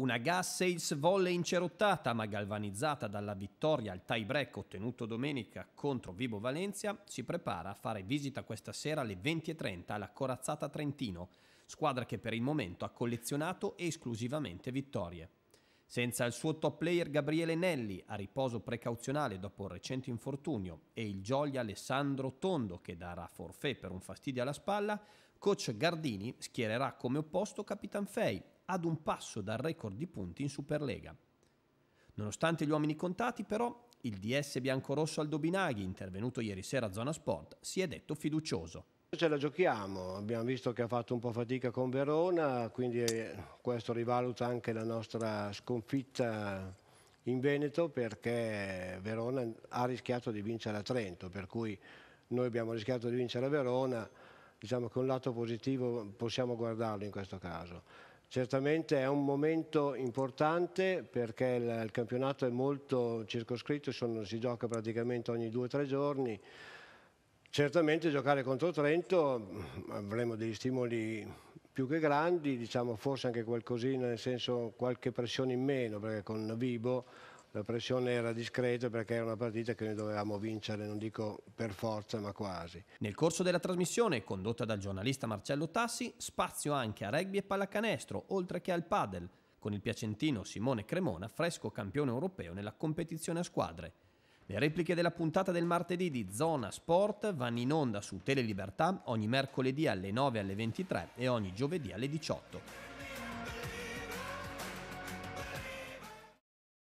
Una gas sales volle incerottata ma galvanizzata dalla vittoria al tie break ottenuto domenica contro Vibo Valencia si prepara a fare visita questa sera alle 20.30 alla Corazzata Trentino, squadra che per il momento ha collezionato esclusivamente vittorie. Senza il suo top player Gabriele Nelli, a riposo precauzionale dopo un recente infortunio, e il gioia Alessandro Tondo, che darà forfè per un fastidio alla spalla, coach Gardini schiererà come opposto Capitan Fei, ad un passo dal record di punti in Superlega. Nonostante gli uomini contati, però, il DS biancorosso Aldo Binaghi, intervenuto ieri sera a Zona Sport, si è detto fiducioso. Ce la giochiamo, abbiamo visto che ha fatto un po' fatica con Verona, quindi eh, questo rivaluta anche la nostra sconfitta in Veneto perché Verona ha rischiato di vincere a Trento, per cui noi abbiamo rischiato di vincere a Verona, diciamo che un lato positivo possiamo guardarlo in questo caso. Certamente è un momento importante perché il, il campionato è molto circoscritto, sono, si gioca praticamente ogni due o tre giorni. Certamente giocare contro Trento mm, avremo degli stimoli più che grandi, diciamo forse anche qualcosina, nel senso qualche pressione in meno, perché con Vibo la pressione era discreta perché era una partita che noi dovevamo vincere, non dico per forza, ma quasi. Nel corso della trasmissione, condotta dal giornalista Marcello Tassi, spazio anche a rugby e pallacanestro, oltre che al padel, con il piacentino Simone Cremona, fresco campione europeo nella competizione a squadre. Le repliche della puntata del martedì di Zona Sport vanno in onda su Tele Libertà ogni mercoledì alle 9 alle 23 e ogni giovedì alle 18.